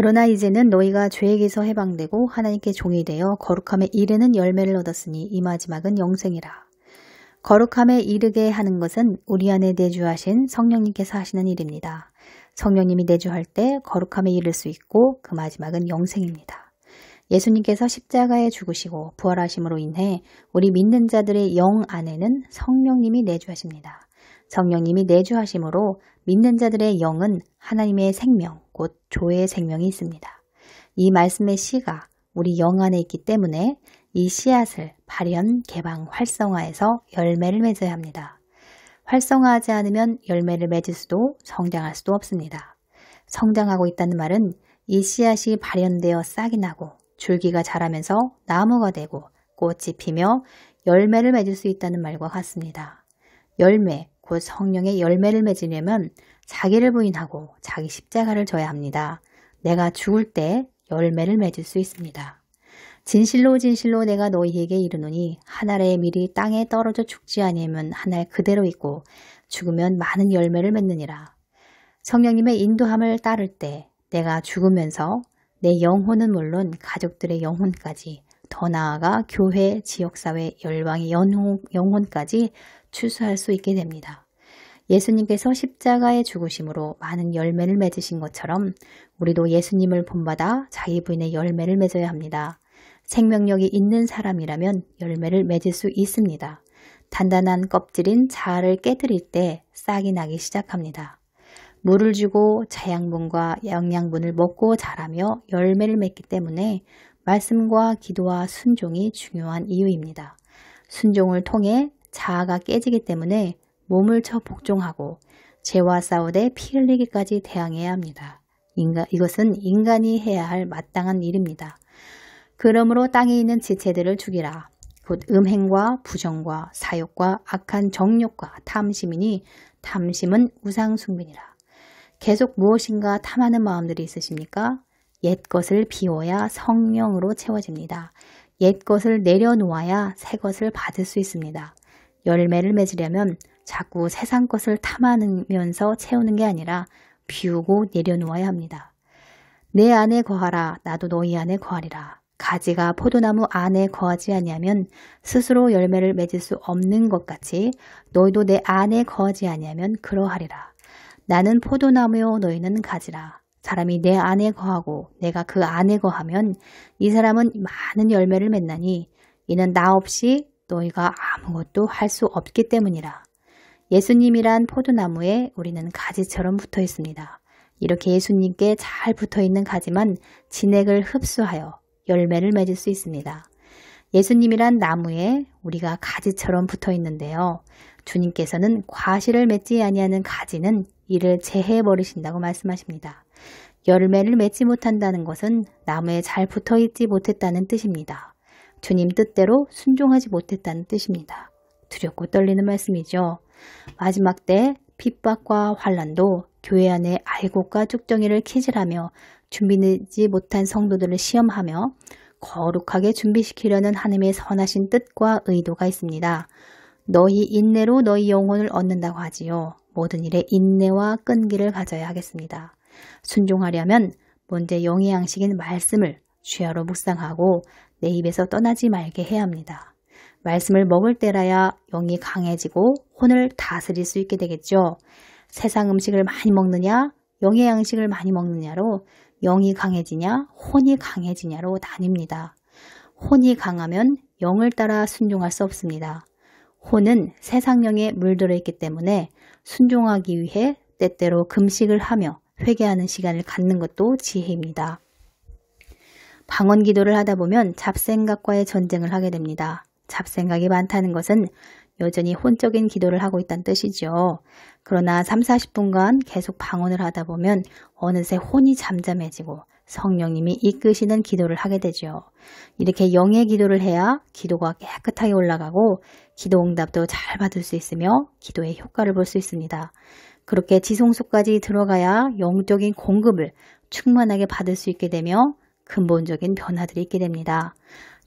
그러나 이제는 너희가 죄에게서 해방되고 하나님께 종이 되어 거룩함에 이르는 열매를 얻었으니 이 마지막은 영생이라. 거룩함에 이르게 하는 것은 우리 안에 내주하신 성령님께서 하시는 일입니다. 성령님이 내주할 때 거룩함에 이를 수 있고 그 마지막은 영생입니다. 예수님께서 십자가에 죽으시고 부활하심으로 인해 우리 믿는 자들의 영 안에는 성령님이 내주하십니다. 성령님이 내주하심으로 믿는 자들의 영은 하나님의 생명, 곧 조의 생명이 있습니다. 이 말씀의 씨가 우리 영 안에 있기 때문에 이 씨앗을 발현, 개방, 활성화해서 열매를 맺어야 합니다. 활성화하지 않으면 열매를 맺을 수도 성장할 수도 없습니다. 성장하고 있다는 말은 이 씨앗이 발현되어 싹이 나고 줄기가 자라면서 나무가 되고 꽃이 피며 열매를 맺을 수 있다는 말과 같습니다. 열매, 곧 성령의 열매를 맺으려면 자기를 부인하고 자기 십자가를 져야 합니다. 내가 죽을 때 열매를 맺을 수 있습니다. 진실로 진실로 내가 너희에게 이르노니 한 알의 밀이 땅에 떨어져 죽지 아니하면 한 알 그대로 있고 죽으면 많은 열매를 맺느니라. 성령님의 인도함을 따를 때 내가 죽으면서 내 영혼은 물론 가족들의 영혼까지 더 나아가 교회, 지역사회, 열방의 영혼까지 추수할 수 있게 됩니다. 예수님께서 십자가의 죽으심으로 많은 열매를 맺으신 것처럼 우리도 예수님을 본받아 자기 부인의 열매를 맺어야 합니다. 생명력이 있는 사람이라면 열매를 맺을 수 있습니다. 단단한 껍질인 자아를 깨뜨릴 때 싹이 나기 시작합니다. 물을 주고 자양분과 영양분을 먹고 자라며 열매를 맺기 때문에 말씀과 기도와 순종이 중요한 이유입니다. 순종을 통해 자아가 깨지기 때문에 몸을 쳐 복종하고 죄와 싸우되 피 흘리기까지 대항해야 합니다. 인가 이것은 인간이 해야 할 마땅한 일입니다. 그러므로 땅에 있는 지체들을 죽이라. 곧 음행과 부정과 사욕과 악한 정욕과 탐심이니 탐심은 우상숭배니라. 계속 무엇인가 탐하는 마음들이 있으십니까? 옛것을 비워야 성령으로 채워집니다. 옛것을 내려놓아야 새것을 받을 수 있습니다. 열매를 맺으려면 자꾸 세상 것을 탐하면서 채우는 게 아니라 비우고 내려놓아야 합니다. 내 안에 거하라 나도 너희 안에 거하리라. 가지가 포도나무 안에 거하지 아니하면 스스로 열매를 맺을 수 없는 것 같이 너희도 내 안에 거하지 아니하면 그러하리라. 나는 포도나무요 너희는 가지라. 사람이 내 안에 거하고 내가 그 안에 거하면 이 사람은 많은 열매를 맺나니 이는 나 없이 너희가 아무것도 할 수 없기 때문이라. 예수님이란 포도나무에 우리는 가지처럼 붙어 있습니다. 이렇게 예수님께 잘 붙어 있는 가지만 진액을 흡수하여 열매를 맺을 수 있습니다. 예수님이란 나무에 우리가 가지처럼 붙어 있는데요. 주님께서는 과실을 맺지 아니하는 가지는 이를 제해 버리신다고 말씀하십니다. 열매를 맺지 못한다는 것은 나무에 잘 붙어 있지 못했다는 뜻입니다. 주님 뜻대로 순종하지 못했다는 뜻입니다. 두렵고 떨리는 말씀이죠. 마지막 때 핍박과 환란도 교회 안에 알곡과 쭉정이를 키질하며 준비되지 못한 성도들을 시험하며 거룩하게 준비시키려는 하나님의 선하신 뜻과 의도가 있습니다. 너희 인내로 너희 영혼을 얻는다고 하지요. 모든 일에 인내와 끈기를 가져야 하겠습니다. 순종하려면 문제 영의 양식인 말씀을 주야로 묵상하고 내 입에서 떠나지 말게 해야 합니다. 말씀을 먹을 때라야 영이 강해지고 혼을 다스릴 수 있게 되겠죠. 세상 음식을 많이 먹느냐, 영의 양식을 많이 먹느냐로 영이 강해지냐, 혼이 강해지냐로 나뉩니다. 혼이 강하면 영을 따라 순종할 수 없습니다. 혼은 세상 영에 물들어 있기 때문에 순종하기 위해 때때로 금식을 하며 회개하는 시간을 갖는 것도 지혜입니다. 방언 기도를 하다 보면 잡생각과의 전쟁을 하게 됩니다. 잡생각이 많다는 것은 여전히 혼적인 기도를 하고 있다는 뜻이지요. 그러나 3, 40분간 계속 방언을 하다 보면 어느새 혼이 잠잠해지고 성령님이 이끄시는 기도를 하게 되지요. 이렇게 영의 기도를 해야 기도가 깨끗하게 올라가고 기도 응답도 잘 받을 수 있으며 기도의 효과를 볼 수 있습니다. 그렇게 지성소까지 들어가야 영적인 공급을 충만하게 받을 수 있게 되며 근본적인 변화들이 있게 됩니다.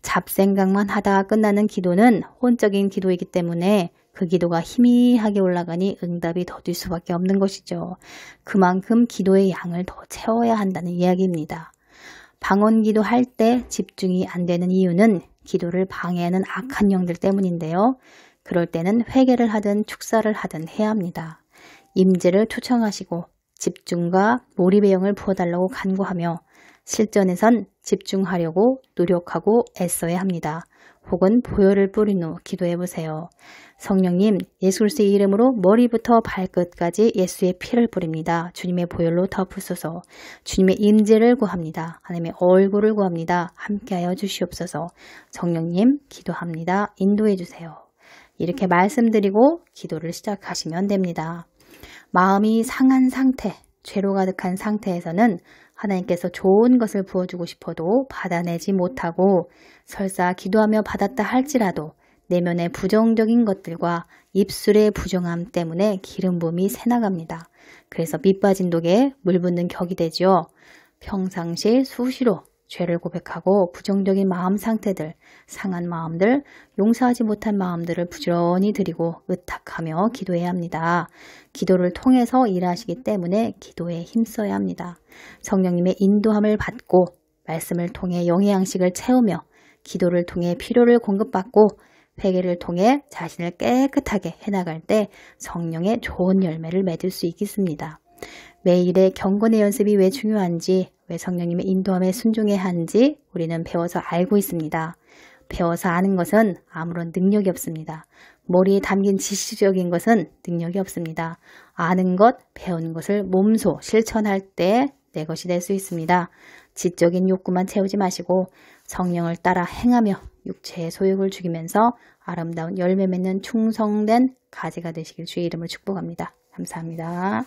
잡생각만 하다 끝나는 기도는 혼적인 기도이기 때문에 그 기도가 희미하게 올라가니 응답이 더딜 수밖에 없는 것이죠. 그만큼 기도의 양을 더 채워야 한다는 이야기입니다. 방언 기도할 때 집중이 안 되는 이유는 기도를 방해하는 악한 영들 때문인데요. 그럴 때는 회개를 하든 축사를 하든 해야 합니다. 임재를 초청하시고 집중과 몰입의 영을 부어달라고 간구하며 실전에선 집중하려고 노력하고 애써야 합니다. 혹은 보혈을 뿌린 후 기도해 보세요. 성령님, 예수 그리스의 이름으로 머리부터 발끝까지 예수의 피를 뿌립니다. 주님의 보혈로 덮으소서. 주님의 임재를 구합니다. 하나님의 얼굴을 구합니다. 함께하여 주시옵소서. 성령님, 기도합니다. 인도해 주세요. 이렇게 말씀드리고 기도를 시작하시면 됩니다. 마음이 상한 상태, 죄로 가득한 상태에서는 하나님께서 좋은 것을 부어주고 싶어도 받아내지 못하고 설사 기도하며 받았다 할지라도 내면의 부정적인 것들과 입술의 부정함 때문에 기름붐이 새나갑니다. 그래서 밑빠진 독에 물 붓는 격이 되지요. 평상시 수시로 죄를 고백하고 부정적인 마음 상태들, 상한 마음들, 용서하지 못한 마음들을 부지런히 드리고 의탁하며 기도해야 합니다. 기도를 통해서 일하시기 때문에 기도에 힘써야 합니다. 성령님의 인도함을 받고 말씀을 통해 영의 양식을 채우며 기도를 통해 필요를 공급받고 회개를 통해 자신을 깨끗하게 해나갈 때 성령의 좋은 열매를 맺을 수 있겠습니다. 매일의 경건의 연습이 왜 중요한지 왜 성령님의 인도함에 순종해야 하는지 우리는 배워서 알고 있습니다. 배워서 아는 것은 아무런 능력이 없습니다. 머리에 담긴 지식적인 것은 능력이 없습니다. 아는 것, 배우는 것을 몸소 실천할 때 내 것이 될 수 있습니다. 지적인 욕구만 채우지 마시고 성령을 따라 행하며 육체의 소욕을 죽이면서 아름다운 열매 맺는 충성된 가지가 되시길 주의 이름을 축복합니다. 감사합니다.